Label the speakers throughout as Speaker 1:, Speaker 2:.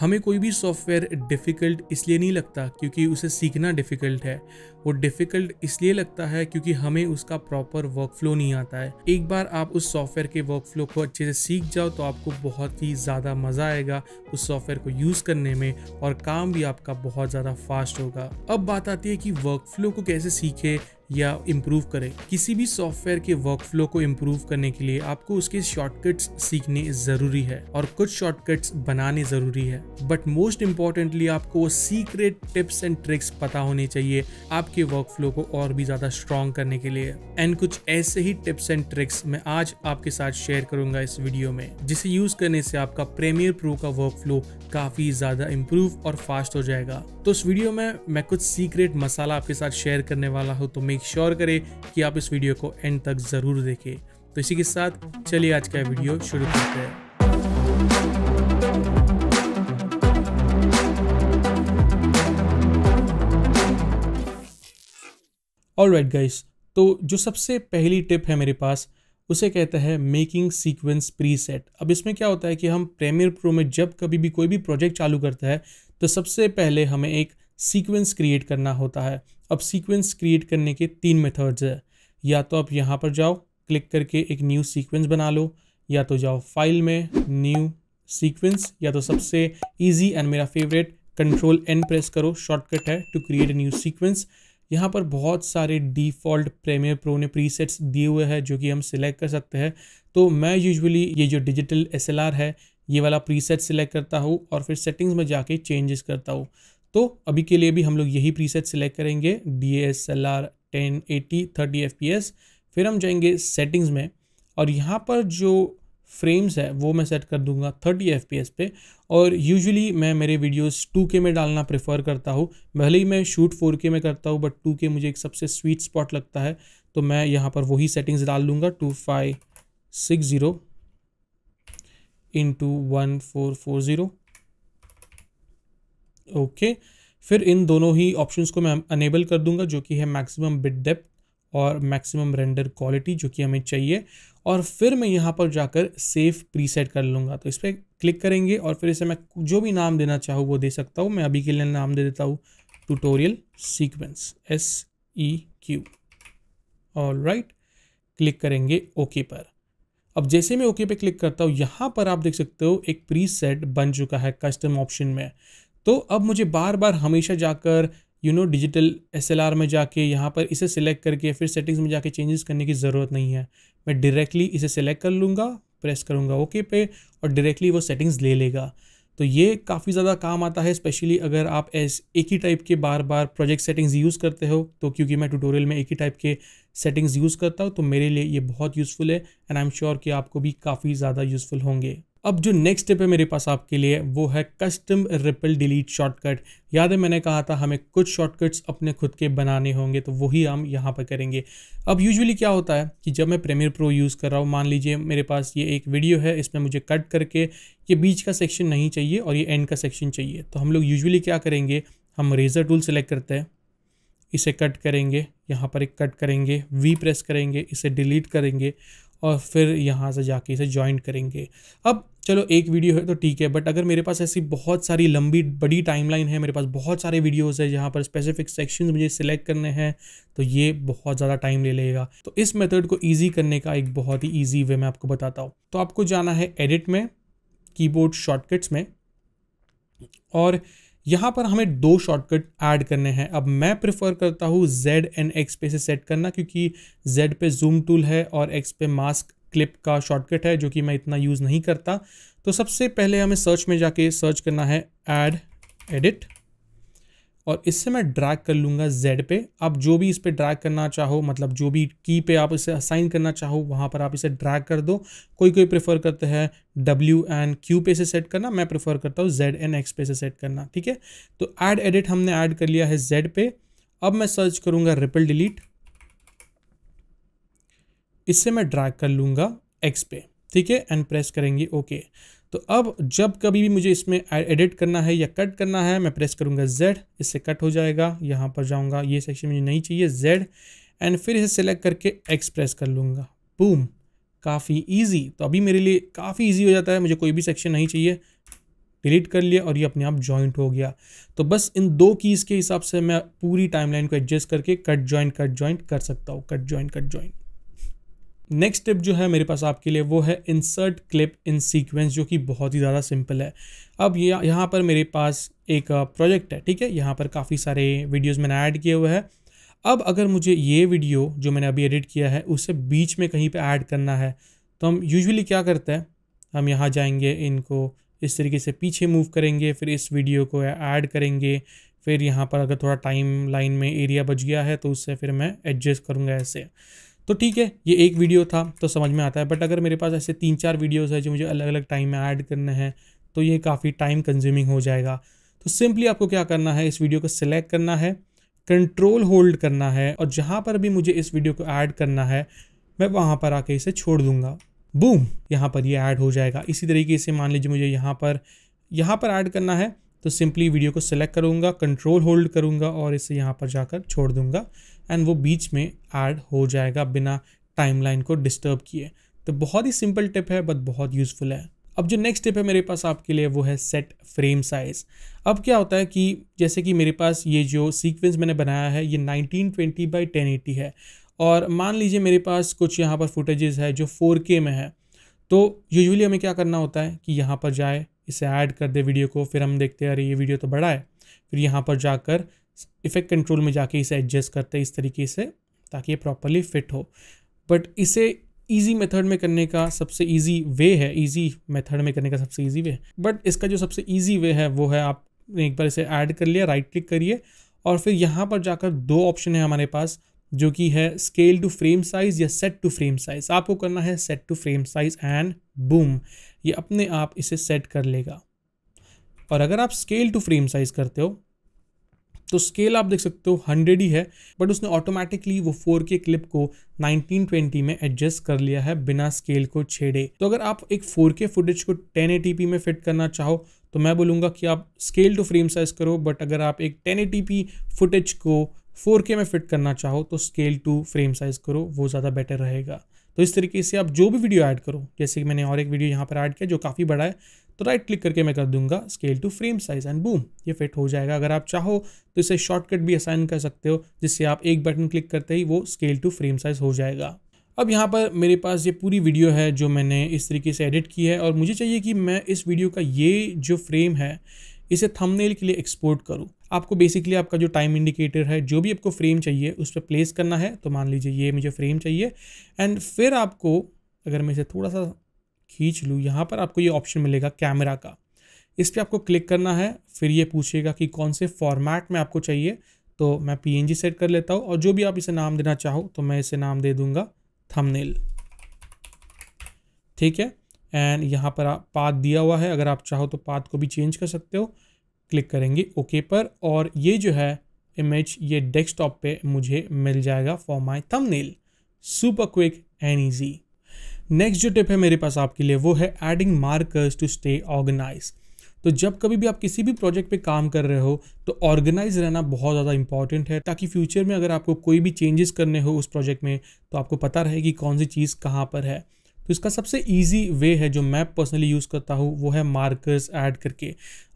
Speaker 1: हमें कोई भी सॉफ्टवेयर डिफ़िकल्ट इसलिए नहीं लगता क्योंकि उसे सीखना डिफ़िकल्ट है वो डिफ़िकल्ट इसलिए लगता है क्योंकि हमें उसका प्रॉपर वर्क फ्लो नहीं आता है एक बार आप उस सॉफ्टवेयर के वर्क फ्लो को अच्छे से सीख जाओ तो आपको बहुत ही ज़्यादा मज़ा आएगा उस सॉफ्टवेयर को यूज़ करने में और काम भी आपका बहुत ज़्यादा फास्ट होगा अब बात आती है कि वर्क फ्लो को कैसे सीखे या इम्प्रूव करें किसी भी सॉफ्टवेयर के वर्क फ्लो को इम्प्रूव करने के लिए आपको उसके शॉर्टकट्स सीखने ज़रूरी है और कुछ शॉर्टकट्स बनाने ज़रूरी है बट मोस्ट इम्पॉर्टेंटली आपको वो सीक्रेट टिप्स एंड ट्रिक्स पता होने चाहिए आपके वर्क फ्लो को और भी ज़्यादा स्ट्रॉन्ग करने के लिए एंड कुछ ऐसे ही टिप्स एंड ट्रिक्स मैं आज आपके साथ शेयर करूंगा इस वीडियो में जिसे यूज़ करने से आपका प्रेमियर प्रो का वर्क फ्लो काफ़ी ज़्यादा इम्प्रूव और फास्ट हो जाएगा तो इस वीडियो में मैं कुछ सीक्रेट मसाला आपके साथ शेयर करने वाला हूँ तो मेरे मेक श्योर करें कि आप इस वीडियो को एंड तक ज़रूर देखें तो इसी के साथ चलिए आज का वीडियो शुरू करते हैं ऑल राइट गाइस तो जो सबसे पहली टिप है मेरे पास उसे कहता है मेकिंग सीक्वेंस प्रीसेट अब इसमें क्या होता है कि हम प्रेमियर प्रो में जब कभी भी कोई भी प्रोजेक्ट चालू करता है तो सबसे पहले हमें एक सीक्वेंस क्रिएट करना होता है अब सीक्वेंस क्रिएट करने के तीन मेथड्स है या तो आप यहाँ पर जाओ क्लिक करके एक न्यू सीक्वेंस बना लो या तो जाओ फाइल में न्यू सीक्वेंस या तो सबसे इजी एंड मेरा फेवरेट कंट्रोल एन प्रेस करो शॉर्टकट है टू क्रिएट न्यू सीक्वेंस यहाँ पर बहुत सारे डिफ़ॉल्ट प्रेमियर प्रो ने प्रीसेट्स दिए हुए हैं जो कि हम सिलेक्ट कर सकते हैं तो मैं यूजुअली ये जो डिजिटल एस है ये वाला प्रीसेट सिलेक्ट करता हूँ और फिर सेटिंग्स में जाके चेंजेस करता हूँ तो अभी के लिए भी हम लोग यही प्रीसेट सिलेक्ट करेंगे D S L R ten eighty thirty F P S फिर हम जाएंगे सेटिंग्स में और यहाँ पर जो फ्रेम्स है वो मैं सेट कर दूंगा 30 एफ पे और यूजुअली मैं मेरे वीडियोस 2K में डालना प्रेफर करता हूँ भले ही मैं शूट 4K में करता हूँ बट 2K मुझे एक सबसे स्वीट स्पॉट लगता है तो मैं यहाँ पर वही सेटिंग्स डाल लूँगा two five six zero into one four four zero okay फिर इन दोनों ही ऑप्शंस को मैं अनेबल कर दूंगा जो कि है मैक्सिमम बिट डेप्थ और मैक्सिमम रेंडर क्वालिटी जो कि हमें चाहिए और फिर मैं यहाँ पर जाकर सेफ प्रीसेट कर लूँगा तो इस पर क्लिक करेंगे और फिर इसे मैं जो भी नाम देना चाहूँ वो दे सकता हूँ मैं अभी के लिए नाम दे देता हूँ tutorial sequence S E Q all right click करेंगे ओके okay पर अब जैसे मैं ओके okay पे क्लिक करता हूँ यहाँ पर आप देख सकते हो एक प्री सेट बन चुका है कस्टम ऑप्शन में तो अब मुझे बार बार हमेशा जाकर यू नो डिजिटल एस में जाके यहाँ पर इसे सिलेक्ट करके फिर सेटिंग्स में जाके चेंजेस करने की ज़रूरत नहीं है मैं डायरेक्टली इसे सिलेक्ट कर लूँगा प्रेस करूँगा ओके पे और डायरेक्टली वो सेटिंग्स ले लेगा तो ये काफ़ी ज़्यादा काम आता है स्पेशली अगर आप एस एक ही टाइप के बार बार प्रोजेक्ट सेटिंग्स यूज़ करते हो तो क्योंकि मैं ट्यूटोरियल में एक ही टाइप के सेटिंग्स यूज़ करता हूँ तो मेरे लिए ये बहुत यूज़फुल है एंड आई एम श्योर कि आपको भी काफ़ी ज़्यादा यूज़फुल होंगे अब जो नेक्स्ट स्टेप है मेरे पास आपके लिए वो है कस्टम रिपल डिलीट शॉर्टकट याद है मैंने कहा था हमें कुछ शॉर्टकट्स अपने खुद के बनाने होंगे तो वही हम यहाँ पर करेंगे अब यूजुअली क्या होता है कि जब मैं प्रेमियर प्रो यूज़ कर रहा हूँ मान लीजिए मेरे पास ये एक वीडियो है इसमें मुझे कट करके ये बीच का सेक्शन नहीं चाहिए और ये एंड का सेक्शन चाहिए तो हम लोग यूजअली क्या करेंगे हम रेज़र टूल सेलेक्ट करते हैं इसे कट करेंगे यहाँ पर एक कट करेंगे वी प्रेस करेंगे इसे डिलीट करेंगे और फिर यहाँ से जाके इसे ज्वाइन करेंगे अब चलो एक वीडियो है तो ठीक है बट अगर मेरे पास ऐसी बहुत सारी लंबी बड़ी टाइमलाइन है मेरे पास बहुत सारे वीडियोस है जहाँ पर स्पेसिफिक सेक्शंस मुझे सिलेक्ट करने हैं तो ये बहुत ज़्यादा टाइम ले लेगा तो इस मेथड को ईजी करने का एक बहुत ही ईजी वे मैं आपको बताता हूँ तो आपको जाना है एडिट में कीबोर्ड शॉर्टकट्स में और यहाँ पर हमें दो शॉर्टकट ऐड करने हैं अब मैं प्रेफर करता हूँ Z एंड X पे से सेट करना क्योंकि Z पे जूम टूल है और X पे मास्क क्लिप का शॉर्टकट है जो कि मैं इतना यूज़ नहीं करता तो सबसे पहले हमें सर्च में जाके सर्च करना है ऐड एडिट और इससे मैं ड्रैग कर लूँगा जेड पे आप जो भी इस पर ड्रैग करना चाहो मतलब जो भी की पे आप इसे असाइन करना चाहो वहाँ पर आप इसे ड्रैग कर दो कोई कोई प्रेफर करते हैं डब्ल्यू एन क्यू पे से सेट करना मैं प्रेफर करता हूँ जेड एन एक्स पे से सेट करना ठीक है तो ऐड एडिट हमने ऐड कर लिया है जेड पे अब मैं सर्च करूँगा रिपल डिलीट इससे मैं ड्रैग कर लूँगा एक्स पे ठीक है एंड प्रेस करेंगे ओके okay. तो अब जब कभी भी मुझे इसमें एडिट करना है या कट करना है मैं प्रेस करूँगा जेड इससे कट हो जाएगा यहाँ पर जाऊँगा ये सेक्शन मुझे नहीं चाहिए जेड एंड फिर इसे सेलेक्ट करके एक्सप्रेस कर लूँगा बूम काफ़ी ईजी तो अभी मेरे लिए काफ़ी ईजी हो जाता है मुझे कोई भी सेक्शन नहीं चाहिए डिलीट कर लिया और ये अपने आप जॉइंट हो गया तो बस इन दो कीज़ के हिसाब से मैं पूरी टाइमलाइन को एडजस्ट करके कट जॉइंट कट जॉइंट कर सकता हूँ cut joint cut joint next tip जो है मेरे पास आपके लिए वो है इंसर्ट क्लिप इन सीक्वेंस जो कि बहुत ही ज़्यादा सिंपल है अब यह यहाँ पर मेरे पास एक प्रोजेक्ट है ठीक है यहाँ पर काफ़ी सारे वीडियोज़ मैंने ऐड किए हुए हैं अब अगर मुझे ये वीडियो जो मैंने अभी एडिट किया है उसे बीच में कहीं पर ऐड करना है तो हम यूजली क्या करते हैं हम यहाँ जाएंगे इनको इस तरीके से पीछे मूव करेंगे फिर इस वीडियो को ऐड करेंगे फिर यहाँ पर अगर थोड़ा टाइम लाइन में एरिया बच गया है तो उससे फिर मैं एडजस्ट करूँगा ऐसे तो ठीक है ये एक वीडियो था तो समझ में आता है बट अगर मेरे पास ऐसे तीन चार वीडियोज़ है जो मुझे अलग अलग टाइम में ऐड करने हैं तो ये काफ़ी टाइम कंज्यूमिंग हो जाएगा तो सिंपली आपको क्या करना है इस वीडियो को सिलेक्ट करना है कंट्रोल होल्ड करना है और जहाँ पर भी मुझे इस वीडियो को ऐड करना है मैं वहाँ पर आके इसे छोड़ दूँगा बूम यहाँ पर ये यह ऐड हो जाएगा इसी तरीके से मान लीजिए मुझे यहाँ पर यहाँ पर ऐड करना है तो सिंपली वीडियो को सिलेक्ट करूँगा कंट्रोल होल्ड करूँगा और इसे यहाँ पर जाकर छोड़ दूँगा एंड वो बीच में ऐड हो जाएगा बिना टाइमलाइन को डिस्टर्ब किए तो बहुत ही सिंपल टिप है बट बहुत यूज़फुल है अब जो नेक्स्ट टिप है मेरे पास आपके लिए वो है सेट फ्रेम साइज़ अब क्या होता है कि जैसे कि मेरे पास ये जो सीक्वेंस मैंने बनाया है ये 1920 बाई टेन है और मान लीजिए मेरे पास कुछ यहाँ पर फुटेजेस है जो 4K में है तो यूजुअली हमें क्या करना होता है कि यहाँ पर जाए इसे ऐड कर दे वीडियो को फिर हम देखते हैं अरे ये वीडियो तो बड़ा है फिर यहाँ पर जाकर इफेक्ट कंट्रोल में जाके इसे एडजस्ट करते हैं इस तरीके से ताकि ये प्रॉपरली फिट हो बट इसे ईजी मेथड में करने का सबसे ईजी वे है ईजी मेथड में करने का सबसे ईजी वे है बट इसका जो सबसे ईजी वे है वो है आपने एक बार इसे ऐड कर लिया राइट क्लिक करिए और फिर यहाँ पर जाकर दो ऑप्शन है हमारे पास जो कि है स्केल टू फ्रेम साइज़ या सेट टू फ्रेम साइज़ आपको करना है set to frame size and boom ये अपने आप इसे सेट कर लेगा और अगर आप स्केल टू फ्रेम साइज़ करते हो तो स्केल आप देख सकते हो हंड्रेड ही है बट उसने ऑटोमेटिकली वो फोर के क्लिप को 1920 में एडजस्ट कर लिया है बिना स्केल को छेड़े तो अगर आप एक फोर के फुटेज को टेन में फिट करना चाहो तो मैं बोलूँगा कि आप स्केल टू फ्रेम साइज करो बट अगर आप एक टेन फुटेज को 4K में फिट करना चाहो तो स्केल टू फ्रेम साइज करो वो ज़्यादा बेटर रहेगा तो इस तरीके से आप जो भी वीडियो ऐड करो जैसे कि मैंने और एक वीडियो यहाँ पर ऐड किया जो काफ़ी बड़ा है तो राइट क्लिक करके मैं कर दूंगा scale to frame size and boom ये फिट हो जाएगा अगर आप चाहो तो इसे शॉर्टकट भी असाइन कर सकते हो जिससे आप एक बटन क्लिक करते ही वो स्केल टू फ्रेम साइज हो जाएगा अब यहाँ पर मेरे पास ये पूरी वीडियो है जो मैंने इस तरीके से एडिट की है और मुझे चाहिए कि मैं इस वीडियो का ये जो फ्रेम है इसे थंबनेल के लिए एक्सपोर्ट करूँ आपको बेसिकली आपका जो टाइम इंडिकेटर है जो भी आपको फ्रेम चाहिए उस पर प्लेस करना है तो मान लीजिए ये मुझे फ्रेम चाहिए एंड फिर आपको अगर मैं इसे थोड़ा सा खींच लूँ यहाँ पर आपको ये ऑप्शन मिलेगा कैमरा का इस पर आपको क्लिक करना है फिर ये पूछेगा कि कौन से फॉर्मेट में आपको चाहिए तो मैं पी सेट कर लेता हूँ और जो भी आप इसे नाम देना चाहो तो मैं इसे नाम दे दूँगा थमनेल ठीक है एंड यहाँ पर आप पात दिया हुआ है अगर आप चाहो तो पात को भी चेंज कर सकते हो क्लिक करेंगे ओके पर और ये जो है इमेज ये डेस्कटॉप पे मुझे मिल जाएगा for my thumbnail super quick and easy next जो टिप है मेरे पास आपके लिए वो है adding markers to stay organise तो जब कभी भी आप किसी भी प्रोजेक्ट पे काम कर रहे हो तो ऑर्गेनाइज रहना बहुत ज़्यादा इंपॉर्टेंट है ताकि फ्यूचर में अगर आपको कोई भी चेंजेस करने हो उस प्रोजेक्ट में तो आपको पता रहे कि कौन सी चीज़ कहाँ पर है तो इसका सबसे ईजी वे है जो मैं पर्सनली यूज़ करता हूँ वो है मार्कर्स ऐड करके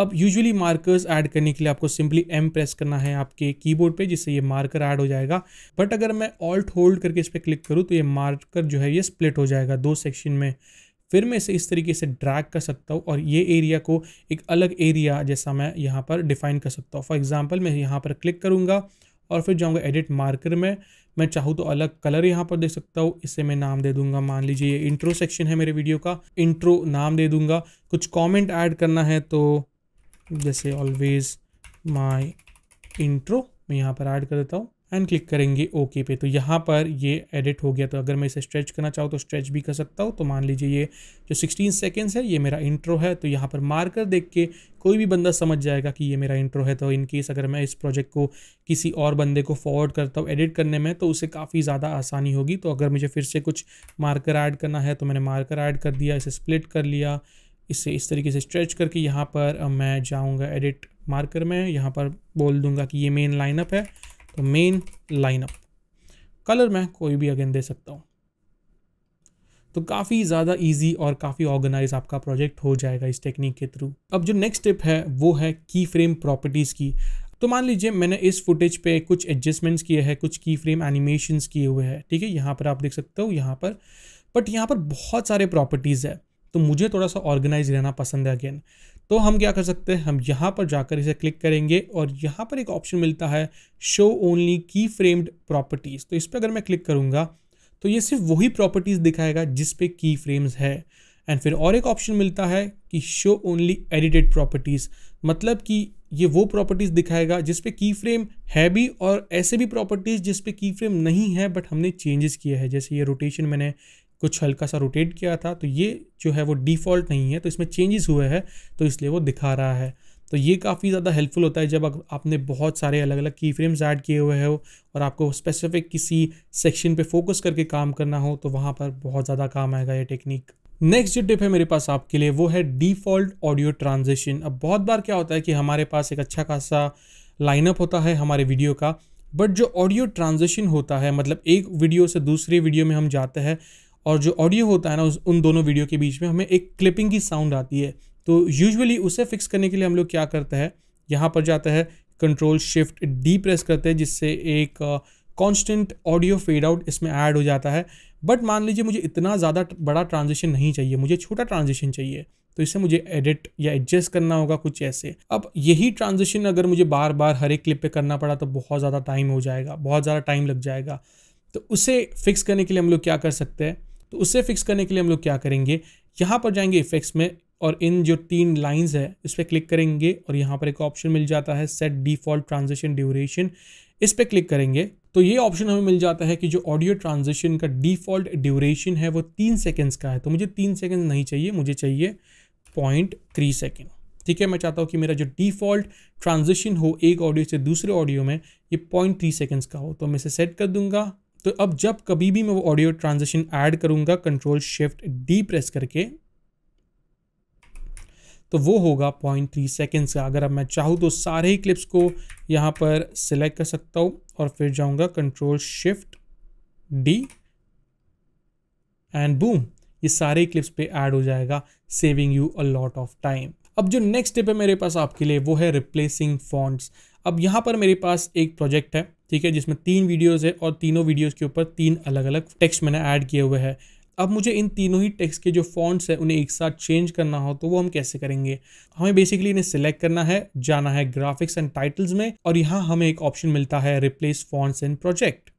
Speaker 1: अब यूजुअली मार्कर्स ऐड करने के लिए आपको सिंपली एम प्रेस करना है आपके कीबोर्ड पे जिससे ये मार्कर ऐड हो जाएगा बट अगर मैं ऑल्ट होल्ड करके इस पर क्लिक करूँ तो ये मार्कर जो है ये स्प्लिट हो जाएगा दो सेक्शन में फिर मैं इसे इस तरीके से ड्रैग कर सकता हूँ और ये एरिया को एक अलग एरिया जैसा मैं यहाँ पर डिफाइन कर सकता हूँ फॉर एग्ज़ाम्पल मैं यहाँ पर क्लिक करूँगा और फिर जाऊँगा एडिट मार्कर में मैं चाहूँ तो अलग कलर यहाँ पर दे सकता हूँ इससे मैं नाम दे दूंगा मान लीजिए ये इंट्रो सेक्शन है मेरे वीडियो का इंट्रो नाम दे दूंगा कुछ कमेंट ऐड करना है तो जैसे ऑलवेज माय इंट्रो मैं यहाँ पर ऐड कर देता हूँ एंड क्लिक करेंगे ओके पे तो यहाँ पर ये एडिट हो गया तो अगर मैं इसे स्ट्रेच करना चाहूँ तो स्ट्रेच भी कर सकता हूँ तो मान लीजिए ये जो 16 सेकेंड्स है ये मेरा इंट्रो है तो यहाँ पर मार्कर देख के कोई भी बंदा समझ जाएगा कि ये मेरा इंट्रो है तो इन केस अगर मैं इस प्रोजेक्ट को किसी और बंदे को फॉरवर्ड करता हूँ एडिट करने में तो उसे काफ़ी ज़्यादा आसानी होगी तो अगर मुझे फिर से कुछ मार्कर ऐड करना है तो मैंने मार्कर ऐड कर दिया इसे स्प्लिट कर लिया इसे इस तरीके से स्ट्रेच करके यहाँ पर मैं जाऊँगा एडिट मार्कर में यहाँ पर बोल दूँगा कि ये मेन लाइनअप है तो मेन लाइनअप कलर मैं कोई भी अगेन दे सकता हूँ तो काफ़ी ज़्यादा इजी और काफ़ी ऑर्गेनाइज आपका प्रोजेक्ट हो जाएगा इस टेक्निक के थ्रू अब जो नेक्स्ट स्टेप है वो है की फ्रेम प्रॉपर्टीज़ की तो मान लीजिए मैंने इस फुटेज पे कुछ एडजस्टमेंट्स किए हैं कुछ की फ्रेम एनिमेशंस किए हुए हैं ठीक है यहाँ पर आप देख सकते हो यहाँ पर बट यहाँ पर बहुत सारे प्रॉपर्टीज़ है तो मुझे थोड़ा सा ऑर्गेनाइज रहना पसंद है अगेन तो हम क्या कर सकते हैं हम यहाँ पर जाकर इसे क्लिक करेंगे और यहाँ पर एक ऑप्शन मिलता है show only keyframed properties तो इस पर अगर मैं क्लिक करूँगा तो ये सिर्फ वही प्रॉपर्टीज़ दिखाएगा जिस पे की फ्रेम्स है एंड फिर और एक ऑप्शन मिलता है कि शो ओनली एडिटेड प्रॉपर्टीज़ मतलब कि ये वो प्रॉपर्टीज़ दिखाएगा जिस पे की फ्रेम है भी और ऐसे भी प्रॉपर्टीज़ जिस पे की फ्रेम नहीं है बट हमने चेंजेस किया है जैसे ये रोटेशन मैंने कुछ हल्का सा रोटेट किया था तो ये जो है वो डिफ़ॉल्ट नहीं है तो इसमें चेंजेस हुए हैं तो इसलिए वो दिखा रहा है तो ये काफ़ी ज़्यादा हेल्पफुल होता है जब आपने बहुत सारे अलग अलग की फ्रेम्स ऐड किए हुए हो और आपको स्पेसिफिक किसी सेक्शन पे फोकस करके काम करना हो तो वहाँ पर बहुत ज़्यादा काम आएगा ये टेक्निक नेक्स्ट जो टिप है मेरे पास आपके लिए वो है डिफ़ॉल्ट ऑडियो ट्रांजिशन अब बहुत बार क्या होता है कि हमारे पास एक अच्छा खासा लाइनअप होता है हमारे वीडियो का बट जो ऑडियो ट्रांजिशन होता है मतलब एक वीडियो से दूसरे वीडियो में हम जाते हैं और जो ऑडियो होता है ना उस उन दोनों वीडियो के बीच में हमें एक क्लिपिंग की साउंड आती है तो यूजुअली उसे फिक्स करने के लिए हम लोग क्या करते हैं यहाँ पर जाता है कंट्रोल शिफ्ट डी प्रेस करते हैं जिससे एक कांस्टेंट ऑडियो फेड आउट इसमें ऐड हो जाता है बट मान लीजिए मुझे इतना ज़्यादा बड़ा ट्रांजिशन नहीं चाहिए मुझे छोटा ट्रांजिशन चाहिए तो इसे मुझे एडिट या एडजस्ट करना होगा कुछ ऐसे अब यही ट्रांजिशन अगर मुझे बार बार हर एक क्लिप पे करना पड़ा तो बहुत ज़्यादा टाइम हो जाएगा बहुत ज़्यादा टाइम लग जाएगा तो उसे फिक्स करने के लिए हम लोग क्या कर सकते हैं तो उससे फिक्स करने के लिए हम लोग क्या करेंगे यहाँ पर जाएंगे इफेक्ट्स में और इन जो तीन लाइंस है इस पर क्लिक करेंगे और यहाँ पर एक ऑप्शन मिल जाता है सेट डिफॉल्ट ट्रांजेक्शन ड्यूरेशन इस पर क्लिक करेंगे तो ये ऑप्शन हमें मिल जाता है कि जो ऑडियो ट्रांजेक्शन का डिफॉल्ट ड्यूरेशन है वो तीन सेकेंड्स का है तो मुझे तीन सेकेंड नहीं चाहिए मुझे चाहिए पॉइंट थ्री सेकेंड ठीक है मैं चाहता हूँ कि मेरा जो डिफ़ॉल्ट ट्रांजिशन हो एक ऑडियो से दूसरे ऑडियो में ये पॉइंट थ्री सेकेंड्स का हो तो मैं इसे सेट कर दूंगा तो अब जब कभी भी मैं वो ऑडियो ट्रांजिशन ऐड करूँगा कंट्रोल शिफ्ट डी प्रेस करके तो वो होगा पॉइंट थ्री सेकेंड्स का अगर अब मैं चाहूँ तो सारे ही क्लिप्स को यहाँ पर सिलेक्ट कर सकता हूँ और फिर जाऊँगा control shift D and boom ये सारे क्लिप्स पे ऐड हो जाएगा saving you a lot of time अब जो नेक्स्ट स्टेप है मेरे पास आपके लिए वो है रिप्लेसिंग फॉन्ट्स अब यहाँ पर मेरे पास एक प्रोजेक्ट है ठीक है जिसमें तीन वीडियोज़ है और तीनों वीडियोज़ के ऊपर तीन अलग अलग टेक्स्ट मैंने ऐड किए हुए हैं अब मुझे इन तीनों ही टेक्स्ट के जो फॉन्ट्स हैं उन्हें एक साथ चेंज करना हो तो वो हम कैसे करेंगे हमें बेसिकली इन्हें सिलेक्ट करना है जाना है ग्राफिक्स एंड टाइटल्स में और यहाँ हमें एक ऑप्शन मिलता है replace fonts and project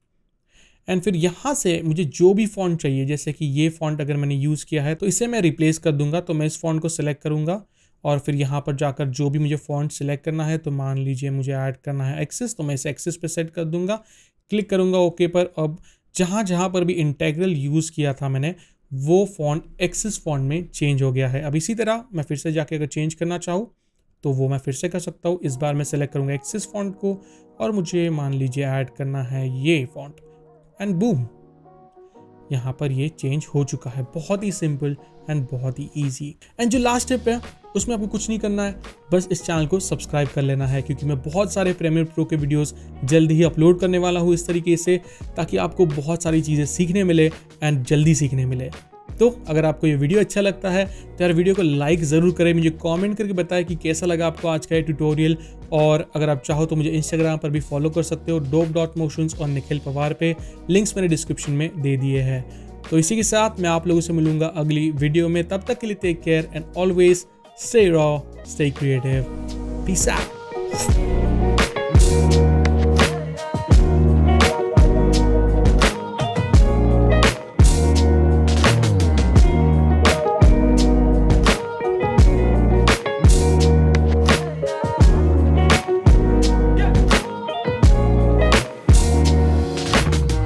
Speaker 1: and फिर यहाँ से मुझे जो भी फॉन्ट चाहिए जैसे कि ये फॉन्ट अगर मैंने यूज़ किया है तो इसे मैं रिप्लेस कर दूंगा तो मैं इस फॉन्ट को सिलेक्ट करूंगा और फिर यहाँ पर जाकर जो भी मुझे फॉन्ट सिलेक्ट करना है तो मान लीजिए मुझे ऐड करना है एक्सेस तो मैं इसे एक्सेस पे सेट कर दूंगा क्लिक करूँगा ओके पर अब जहाँ जहाँ पर भी इंटेग्रल यूज़ किया था मैंने वो फॉन्ट एक्सेस फॉन्ट में चेंज हो गया है अब इसी तरह मैं फिर से जाके अगर चेंज करना चाहूँ तो वो मैं फिर से कर सकता हूँ इस बार मैं सेलेक्ट करूँगा एक्सेस फॉन्ट को और मुझे मान लीजिए ऐड करना है ये फॉन्ट एंड बूम यहाँ पर ये चेंज हो चुका है बहुत ही सिंपल एंड बहुत ही ईजी एंड जो लास्ट स्टेप है उसमें आपको कुछ नहीं करना है बस इस चैनल को सब्सक्राइब कर लेना है क्योंकि मैं बहुत सारे प्रेमियर प्रो के वीडियोस जल्द ही अपलोड करने वाला हूँ इस तरीके से ताकि आपको बहुत सारी चीज़ें सीखने मिले एंड जल्दी सीखने मिले तो अगर आपको ये वीडियो अच्छा लगता है तो यार वीडियो को लाइक ज़रूर करें मुझे कमेंट करके बताएं कि कैसा लगा आपको आज का ये ट्यूटोरियल और अगर आप चाहो तो मुझे इंस्टाग्राम पर भी फॉलो कर सकते हो डोप डॉट मोशंस और निखिल पवार पे लिंक्स मैंने डिस्क्रिप्शन में दे दिए हैं तो इसी के साथ मैं आप लोगों से मिलूंगा अगली वीडियो में तब तक के लिए take care and always Stay raw, stay creative. Peace out.